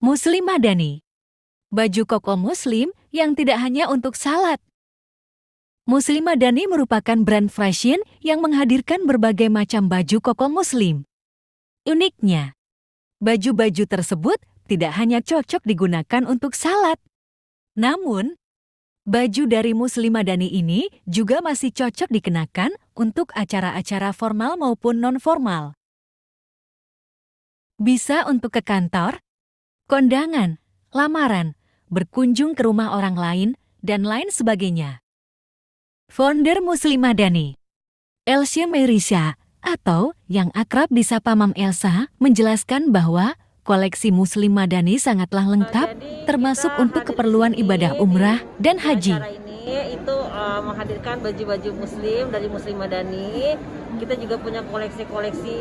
Muslim Madani Baju koko muslim yang tidak hanya untuk salat. Muslim Madani merupakan brand fashion yang menghadirkan berbagai macam baju koko muslim. Uniknya, baju-baju tersebut tidak hanya cocok digunakan untuk salat, namun Baju dari Muslimah Dani ini juga masih cocok dikenakan untuk acara-acara formal maupun non-formal. Bisa untuk ke kantor, kondangan, lamaran, berkunjung ke rumah orang lain, dan lain sebagainya. Founder Muslimah Dani, Elsie Merisha atau yang akrab disapa Mam Elsa menjelaskan bahwa koleksi Muslim Madani sangatlah nah, lengkap, termasuk untuk keperluan ibadah umrah dan haji. ini itu uh, menghadirkan baju-baju Muslim dari Muslim Madani. Kita juga punya koleksi-koleksi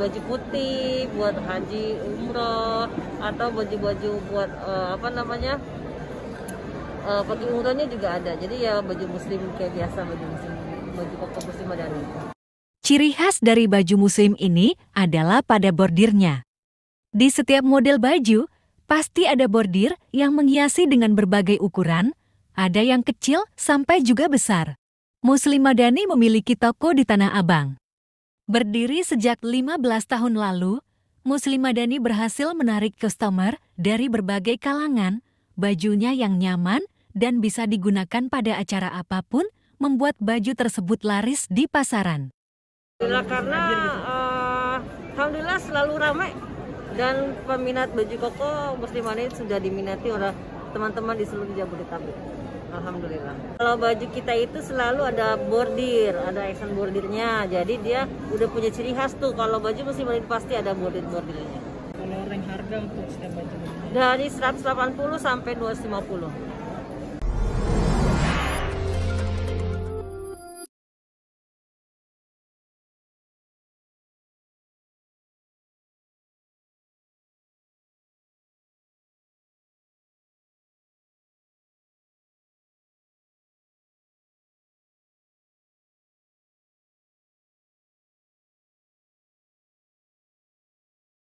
baju putih buat haji umroh atau baju-baju buat uh, apa namanya uh, pagi umrohnya juga ada. Jadi ya baju Muslim kayak biasa baju Muslim, baju kokoh Muslim Madani. Ciri khas dari baju muslim ini adalah pada bordirnya. Di setiap model baju, pasti ada bordir yang menghiasi dengan berbagai ukuran, ada yang kecil sampai juga besar. Muslim Madani memiliki toko di Tanah Abang. Berdiri sejak 15 tahun lalu, Muslim Madani berhasil menarik customer dari berbagai kalangan, bajunya yang nyaman dan bisa digunakan pada acara apapun, membuat baju tersebut laris di pasaran. Karena uh, alhamdulillah selalu ramai dan peminat baju koko muslimanit sudah diminati oleh teman-teman di seluruh Jabodetabek. Alhamdulillah. Kalau baju kita itu selalu ada bordir, ada action bordirnya. Jadi dia udah punya ciri khas tuh. Kalau baju muslimanit pasti ada bordir-bordirnya. Kalau range harga untuk setiap baju? Dari 180 sampai 250.